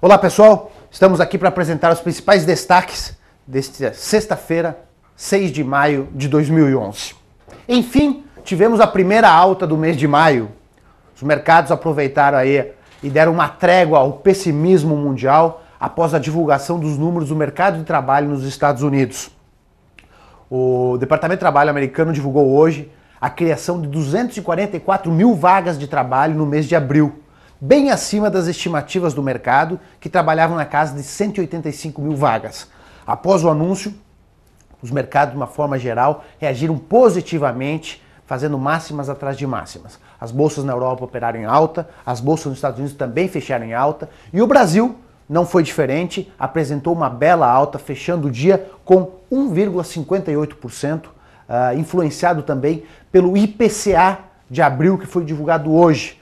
Olá pessoal, estamos aqui para apresentar os principais destaques desta sexta-feira, 6 de maio de 2011. Enfim, tivemos a primeira alta do mês de maio. Os mercados aproveitaram aí e deram uma trégua ao pessimismo mundial após a divulgação dos números do mercado de trabalho nos Estados Unidos. O Departamento de Trabalho americano divulgou hoje a criação de 244 mil vagas de trabalho no mês de abril bem acima das estimativas do mercado, que trabalhavam na casa de 185 mil vagas. Após o anúncio, os mercados, de uma forma geral, reagiram positivamente, fazendo máximas atrás de máximas. As bolsas na Europa operaram em alta, as bolsas nos Estados Unidos também fecharam em alta, e o Brasil não foi diferente, apresentou uma bela alta, fechando o dia com 1,58%, uh, ah, influenciado também pelo IPCA de abril que foi divulgado hoje.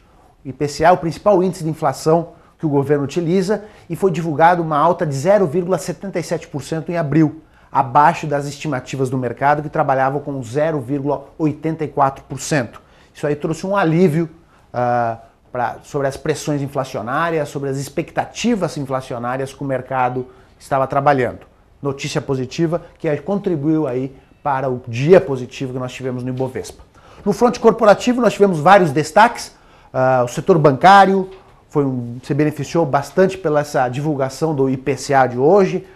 IPCA o principal índice de inflação que o governo utiliza e foi divulgado uma alta de 0,77% em abril, abaixo das estimativas do mercado que trabalhavam com 0,84%. Isso aí trouxe um alívio uh, pra, sobre as pressões inflacionárias, sobre as expectativas inflacionárias que o mercado estava trabalhando. Notícia positiva que contribuiu aí para o dia positivo que nós tivemos no Ibovespa. No fronte corporativo, nós tivemos vários destaques. Uh, o setor bancário foi um, se beneficiou bastante pela essa divulgação do IPCA de hoje,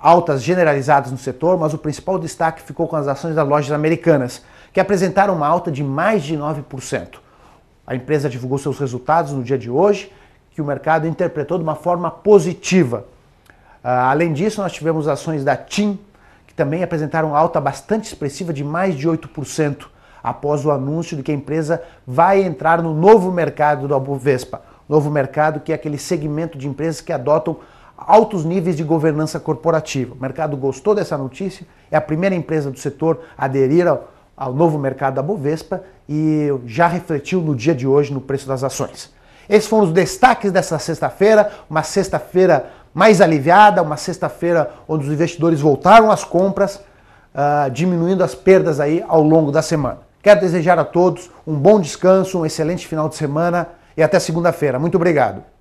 altas generalizadas no setor, mas o principal destaque ficou com as ações das lojas americanas, que apresentaram uma alta de mais de 9%. A empresa divulgou seus resultados no dia de hoje, que o mercado interpretou de uma forma positiva. Uh, além disso, nós tivemos ações da TIM, que também apresentaram alta bastante expressiva de mais de 8% após o anúncio de que a empresa vai entrar no novo mercado do Bovespa. Novo mercado que é aquele segmento de empresas que adotam altos níveis de governança corporativa. O mercado gostou dessa notícia, é a primeira empresa do setor a aderir ao, ao novo mercado da Bovespa e já refletiu no dia de hoje no preço das ações. Esses foram os destaques dessa sexta-feira, uma sexta-feira mais aliviada, uma sexta-feira onde os investidores voltaram às compras, uh, diminuindo as perdas aí ao longo da semana. Quero desejar a todos um bom descanso, um excelente final de semana e até segunda-feira. Muito obrigado.